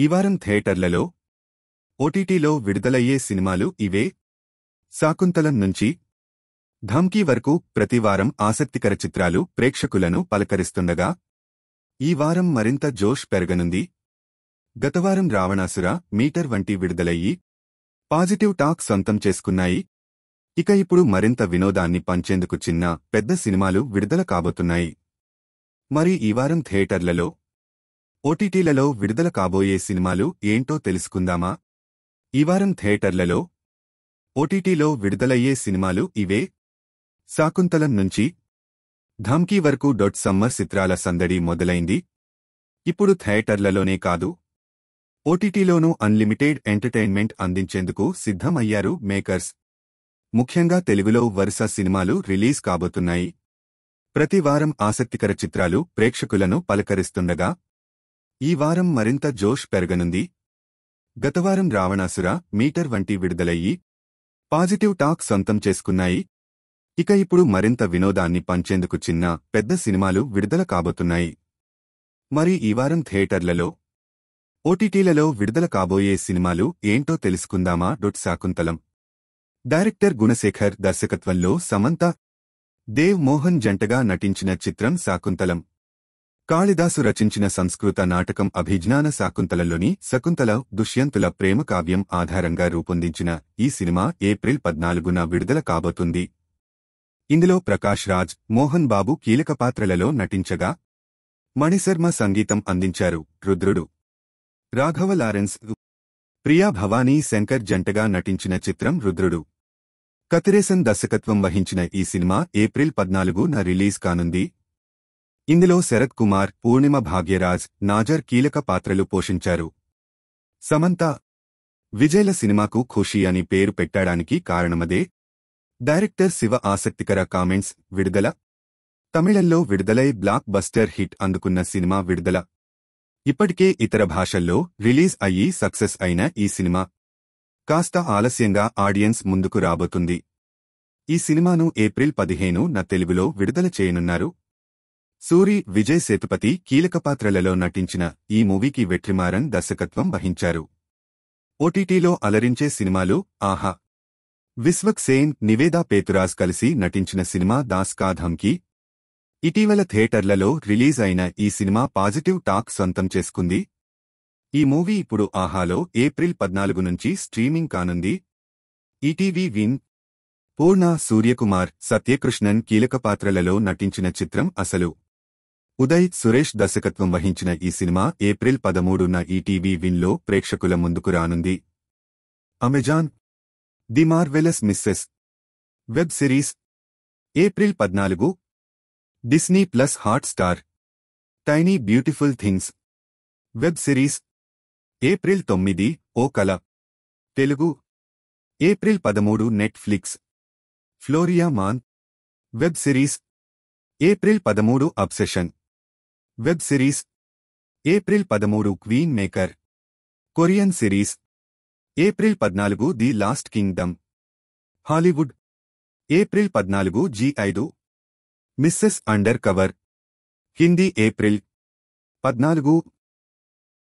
ఈ వారం థియేటర్లలో ఓటీటీలో విడుదలయ్యే సినిమాలు ఇవే శాకుంతలం నుంచి ధమ్కీ వరకు ప్రతివారం ఆసక్తికర చిత్రాలు ప్రేక్షకులను పలకరిస్తుండగా ఈ వారం మరింత జోష్ పెరగనుంది గతవారం రావణాసుర మీటర్ వంటి విడుదలయ్యి పాజిటివ్ టాక్ సొంతం చేసుకున్నాయి ఇక ఇప్పుడు మరింత వినోదాన్ని పంచేందుకు చిన్న పెద్ద సినిమాలు విడుదల కాబోతున్నాయి మరి ఈ వారం థియేటర్లలో ఓటీటీలలో విడుదల కాబోయే సినిమాలు ఏంటో తెలుసుకుందామా ఈ వారం థియేటర్లలో ఓటీటీలో విడుదలయ్యే సినిమాలు ఇవే శాకుంతలం నుంచి ధమ్కీ వరకు డొట్ సమ్మర్ చిత్రాల సందడి మొదలైంది ఇప్పుడు థియేటర్లలోనే కాదు ఓటీటీలోనూ అన్లిమిటెడ్ ఎంటర్టైన్మెంట్ అందించేందుకు సిద్ధమయ్యారు మేకర్స్ ముఖ్యంగా తెలుగులో వరుస సినిమాలు రిలీజ్ కాబోతున్నాయి ప్రతి వారం ఆసక్తికర చిత్రాలు ప్రేక్షకులను పలకరిస్తుండగా ఈ వారం మరింత జోష్ పెరగనుంది గతవారం రావణాసుర మీటర్ వంటి విడుదలయ్యి పాజిటివ్ టాక్ సొంతం చేసుకున్నాయి ఇక ఇప్పుడు మరింత వినోదాన్ని పంచేందుకు చిన్న పెద్ద సినిమాలు విడుదల కాబోతున్నాయి మరి ఈ వారం థియేటర్లలో ఓటీటీలలో విడుదల కాబోయే సినిమాలు ఏంటో తెలుసుకుందామా డొట్ శాకుంతలం డైరెక్టర్ గుణశేఖర్ దర్శకత్వంలో సమంత దేవ్ మోహన్ జంటగా నటించిన చిత్రం శాకుంతలం కాళిదాసు రచించిన సంస్కృత నాటకం అభిజ్ఞాన శాకుంతలలోని శకుంతల దుష్యంతుల ప్రేమ కావ్యం ఆధారంగా రూపొందించిన ఈ సినిమా ఏప్రిల్ పద్నాలుగున విడుదల కాబోతుంది ఇందులో ప్రకాష్ రాజ్ మోహన్ బాబు కీలక పాత్రలలో నటించగా మణిశర్మ సంగీతం అందించారు రుద్రుడు రాఘవ లారెన్స్ ప్రియా భవానీ శంకర్ జంటగా నటించిన చిత్రం రుద్రుడు కతిరేసన్ దర్శకత్వం వహించిన ఈ సినిమా ఏప్రిల్ పద్నాలుగున రిలీజ్ కానుంది ఇందులో శరత్ కుమార్ పూర్ణిమ భాగ్యరాజ్ నాజర్ కీలక పాత్రలు పోషించారు సమంత విజయ్ల సినిమాకు ఖుషి అని పేరు పెట్టడానికి కారణమదే డైరెక్టర్ శివ ఆసక్తికర కామెంట్స్ విడుదల తమిళంలో విడుదలై బ్లాక్ బస్టర్ హిట్ అందుకున్న సినిమా విడుదల ఇప్పటికే ఇతర భాషల్లో రిలీజ్ అయ్యి సక్సెస్ అయిన ఈ సినిమా కాస్త ఆలస్యంగా ఆడియన్స్ ముందుకు రాబోతుంది ఈ సినిమాను ఏప్రిల్ పదిహేను నా తెలుగులో విడుదల చేయనున్నారు సూరి విజయ్ సేతుపతి కీలక పాత్రలలో నటించిన ఈ మూవీకి వెట్రిమారన్ దర్శకత్వం వహించారు ఓటీటీలో అలరించే సినిమాలు ఆహా విశ్వక్ సేన్ నివేదా పేతురాజ్ కలిసి నటించిన సినిమా దాస్ కా ఇటీవల థియేటర్లలో రిలీజ్ అయిన ఈ సినిమా పాజిటివ్ టాక్ సొంతం చేసుకుంది ఈ మూవీ ఇప్పుడు ఆహాలో ఏప్రిల్ పద్నాలుగు నుంచి స్ట్రీమింగ్ కానుంది ఈటీవీ విన్ పూర్ణ సూర్యకుమార్ సత్యకృష్ణన్ కీలక పాత్రలలో నటించిన చిత్రం అసలు ఉదయ్ సురేష్ దర్శకత్వం వహించిన ఈ సినిమా ఏప్రిల్ పదమూడున ఈటీవీ విన్లో ప్రేక్షకుల ముందుకు రానుంది Amazon the marvellous Mrs web series April పద్నాలుగు Disney plus Hotstar tiny beautiful things web series April తొమ్మిది ఓ కల తెలుగు ఏప్రిల్ పదమూడు Netflix Florida man web series April పదమూడు అబ్సెషన్ వెబ్ సిరీస్ ఏప్రిల్ పదమూడు queen maker Korean series April పద్నాలుగు the last kingdom Hollywood April పద్నాలుగు జీ ఐదు Mrs undercover Hindi April పద్నాలుగు